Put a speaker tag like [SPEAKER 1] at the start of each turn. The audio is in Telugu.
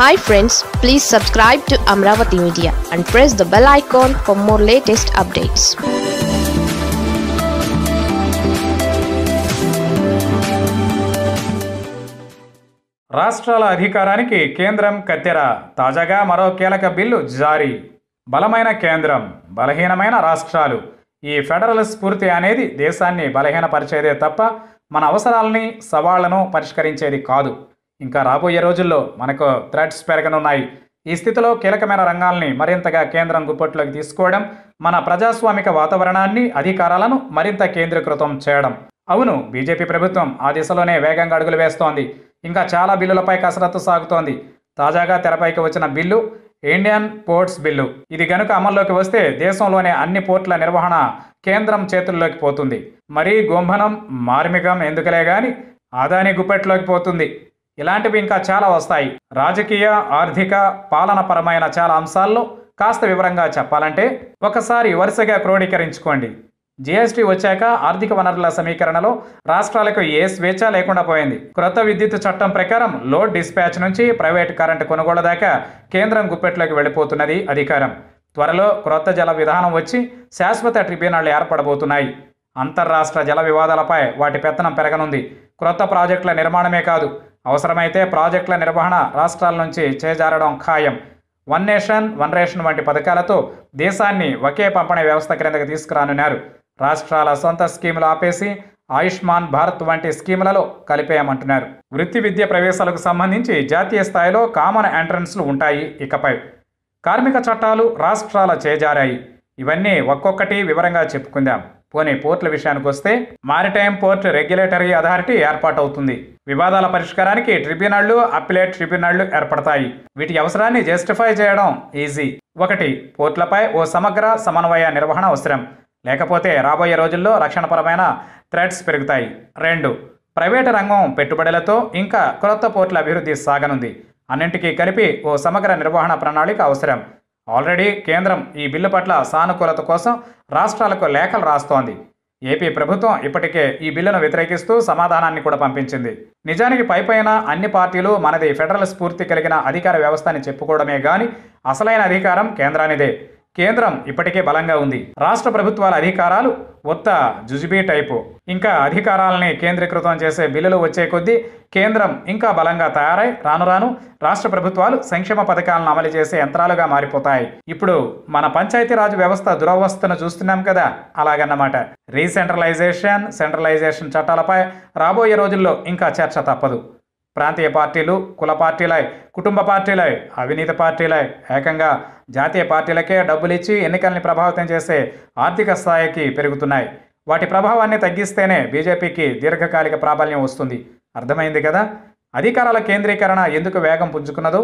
[SPEAKER 1] hi friends please subscribe to Amaravati media and press the bell icon for more latest updates రాష్ట్రాల అధికారానికి కేంద్రం కత్తెర తాజాగా మరో కీలక బిల్లు జారీ బలమైన కేంద్రం బలహీనమైన రాష్ట్రాలు ఈ ఫెడరల్ స్ఫూర్తి అనేది దేశాన్ని బలహీనపరిచేదే తప్ప మన అవసరాలని సవాళ్లను పరిష్కరించేది కాదు ఇంకా రాబోయే రోజుల్లో మనకు థ్రెడ్స్ పెరగనున్నాయి ఈ స్థితిలో కీలకమైన రంగాల్ని మరింతగా కేంద్రం గుప్పట్లోకి తీసుకోవడం మన ప్రజాస్వామిక వాతావరణాన్ని అధికారాలను మరింత కేంద్రీకృతం చేయడం అవును బీజేపీ ప్రభుత్వం ఆ దిశలోనే వేగంగా అడుగులు వేస్తోంది ఇంకా చాలా బిల్లులపై కసరత్తు సాగుతోంది తాజాగా తెరపైకి వచ్చిన బిల్లు ఇండియన్ పోర్ట్స్ బిల్లు ఇది గనుక అమల్లోకి వస్తే దేశంలోనే అన్ని పోర్ట్ల నిర్వహణ కేంద్రం చేతుల్లోకి పోతుంది మరీ గుంభనం మార్మికం ఎందుకలే గాని ఆదాని గుప్పెట్లోకి పోతుంది ఇలాంటివి ఇంకా చాలా వస్తాయి రాజకీయ ఆర్థిక పాలనపరమైన చాలా అంశాల్లో కాస్త వివరంగా చెప్పాలంటే ఒకసారి వరుసగా క్రోడీకరించుకోండి జిఎస్టి వచ్చాక ఆర్థిక వనరుల సమీకరణలో రాష్ట్రాలకు ఏ స్వేచ్ఛ లేకుండా పోయింది క్రొత్త విద్యుత్ చట్టం ప్రకారం లోడ్ డిస్పాచ్ నుంచి ప్రైవేట్ కరెంటు కొనుగోలు దాకా కేంద్రం గుప్పెట్లోకి వెళ్ళిపోతున్నది అధికారం త్వరలో క్రొత్త జల విధానం వచ్చి శాశ్వత ట్రిబ్యునల్ ఏర్పడబోతున్నాయి అంతర్రాష్ట్ర జల వివాదాలపై వాటి పెత్తనం పెరగనుంది క్రొత్త ప్రాజెక్టుల నిర్మాణమే కాదు అవసరమైతే ప్రాజెక్టుల నిర్వహణ రాష్ట్రాల నుంచి చేజారడం ఖాయం వన్ నేషన్ వన్ రేషన్ వంటి పథకాలతో దేశాన్ని ఒకే పంపిణీ వ్యవస్థ క్రిందకు తీసుకురానున్నారు రాష్ట్రాల సొంత స్కీములు ఆపేసి ఆయుష్మాన్ భారత్ వంటి స్కీములలో కలిపేయమంటున్నారు వృత్తి విద్య ప్రవేశాలకు సంబంధించి జాతీయ స్థాయిలో కామన్ ఎంట్రన్స్లు ఉంటాయి ఇకపై కార్మిక చట్టాలు రాష్ట్రాల చేజారాయి ఇవన్నీ ఒక్కొక్కటి వివరంగా చెప్పుకుందాం పోనీ పోర్టుల విషయానికి వస్తే మారిటైమ్ పోర్ట్ రెగ్యులేటరీ అథారిటీ ఏర్పాటు అవుతుంది వివాదాల పరిష్కారానికి ట్రిబ్యునళ్లు అప్పిలేట్ ట్రిబ్యునళ్లు ఏర్పడతాయి వీటి అవసరాన్ని జస్టిఫై చేయడం ఈజీ ఒకటి పోర్టులపై ఓ సమగ్ర సమన్వయ నిర్వహణ అవసరం లేకపోతే రాబోయే రోజుల్లో రక్షణపరమైన థ్రెడ్స్ పెరుగుతాయి రెండు ప్రైవేటు రంగం పెట్టుబడులతో ఇంకా క్రొత్త పోర్టుల అభివృద్ధి సాగనుంది అన్నింటికీ కలిపి ఓ సమగ్ర నిర్వహణ ప్రణాళిక అవసరం ఆల్రెడీ కేంద్రం ఈ బిల్లు పట్ల సానుకూలత కోసం రాష్ట్రాలకు లేఖలు రాస్తోంది ఏపీ ప్రభుత్వం ఇప్పటికే ఈ బిల్లును వ్యతిరేకిస్తూ సమాధానాన్ని కూడా పంపించింది నిజానికి పైపైన అన్ని పార్టీలు మనది ఫెడరల్ స్ఫూర్తి కలిగిన అధికార వ్యవస్థ అని చెప్పుకోవడమే కానీ అసలైన అధికారం కేంద్రానిదే కేంద్రం ఇప్పటికే బలంగా ఉంది రాష్ట్ర ప్రభుత్వాల అధికారాలు ఒత్త జుజుబీ టైపు ఇంకా అధికారాలని కేంద్రీకృతం చేసే బిల్లులు వచ్చే కొద్దీ కేంద్రం ఇంకా బలంగా తయారై రాను రాను రాష్ట్ర ప్రభుత్వాలు సంక్షేమ పథకాలను అమలు చేసే యంత్రాలుగా మారిపోతాయి ఇప్పుడు మన పంచాయతీరాజ్ వ్యవస్థ దురవస్థను చూస్తున్నాం కదా అలాగన్నమాట రీసెంట్రలైజేషన్ సెంట్రలైజేషన్ చట్టాలపై రాబోయే రోజుల్లో ఇంకా చర్చ తప్పదు ప్రాంతీయ పార్టీలు కుల పార్టీలై కుటుంబ పార్టీలై అవినీతి పార్టీలై ఏకంగా జాతీయ పార్టీలకే డబ్బులిచ్చి ఎన్నికల్ని ప్రభావితం చేసే ఆర్థిక స్థాయికి పెరుగుతున్నాయి వాటి ప్రభావాన్ని తగ్గిస్తేనే బీజేపీకి దీర్ఘకాలిక ప్రాబల్యం వస్తుంది అర్థమైంది కదా అధికారాల కేంద్రీకరణ ఎందుకు వేగం పుంజుకున్నదో